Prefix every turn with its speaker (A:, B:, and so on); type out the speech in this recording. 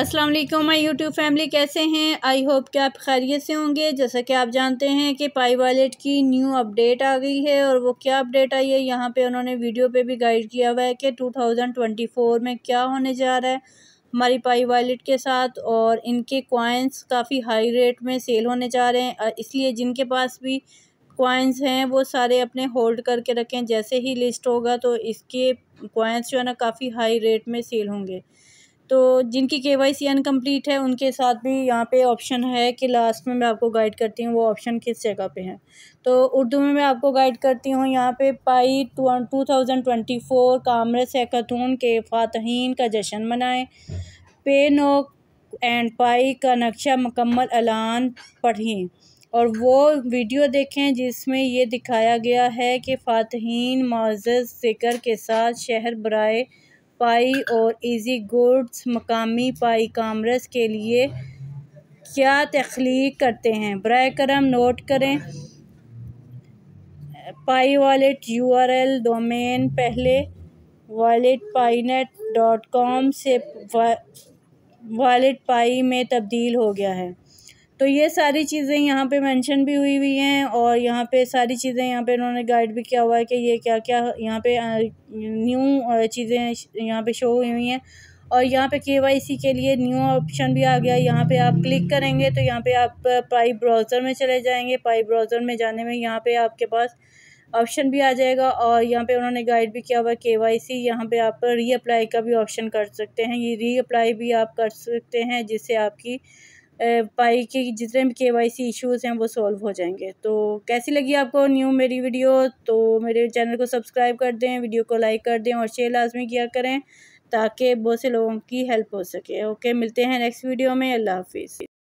A: अस्सलाम वालेकुम my YouTube family कैसे हैं आई होप कि आप खैरियत से होंगे जैसा कि आप जानते हैं कि पाई वॉलेट की न्यू अपडेट आ गई है और वो क्या अपडेट आई है यहाँ पे उन्होंने वीडियो पे भी गाइड किया हुआ है कि 2024 में क्या होने जा रहा है हमारी पाई वॉलेट के साथ और इनके कॉइन्स काफ़ी हाई रेट में सेल होने जा रहे हैं इसलिए जिनके पास भी कॉइन्स हैं वो सारे अपने होल्ड करके रखें जैसे ही लिस्ट होगा तो इसके कॉइन्स जो है ना काफ़ी हाई रेट में सेल होंगे तो जिनकी के वाई सी अनकम्प्लीट है उनके साथ भी यहाँ पे ऑप्शन है कि लास्ट में मैं आपको गाइड करती हूँ वो ऑप्शन किस जगह पे है तो उर्दू में मैं आपको गाइड करती हूँ यहाँ पे Pi two thousand twenty four commerce hackathon के फातहन का जश्न मनाएं पे नोक एंड पाई का नक्शा मकम्मल ऐलान पढ़ें और वो वीडियो देखें जिसमें ये दिखाया गया है कि फ़ातहन मज़ज़ ज़िक्र के साथ शहर बरए पाई और इजी गुड्स मकामी पाई कामर्स के लिए क्या तख्लीक करते हैं बर करम नोट करें Pi wallet U R L domain पहले wallet Pi net dot com से वॉलेट पाई में तब्दील हो गया है तो ये सारी चीज़ें यहाँ पे मेंशन भी हुई हुई हैं और यहाँ पे सारी चीज़ें यहाँ पे इन्होंने गाइड भी किया हुआ है कि ये क्या क्या यहाँ पे न्यू चीज़ें यहाँ पे शो हुई हुई हैं और यहाँ पे के के लिए न्यू ऑप्शन भी आ गया यहाँ पे आप क्लिक करेंगे तो यहाँ पे आप पाई ब्राउज़र में चले जाएंगे पाई ब्राउज़र में जाने में यहाँ पे आपके पास ऑप्शन भी आ जाएगा और यहाँ पे उन्होंने गाइड भी किया हुआ के वाई सी यहाँ पर आप रीअप्लाई का भी ऑप्शन कर सकते हैं ये रीअप्लाई भी आप कर सकते हैं जिससे आपकी पाई के जितने भी के वाई सी इशूज़ हैं वो सॉल्व हो जाएंगे तो कैसी लगी आपको न्यू मेरी वीडियो तो मेरे चैनल को सब्सक्राइब कर दें वीडियो को लाइक कर दें और शेयर लाजमी किया करें ताकि बहुत से लोगों की हेल्प हो सके ओके मिलते हैं नेक्स्ट वीडियो में अल्लाह हाफिज़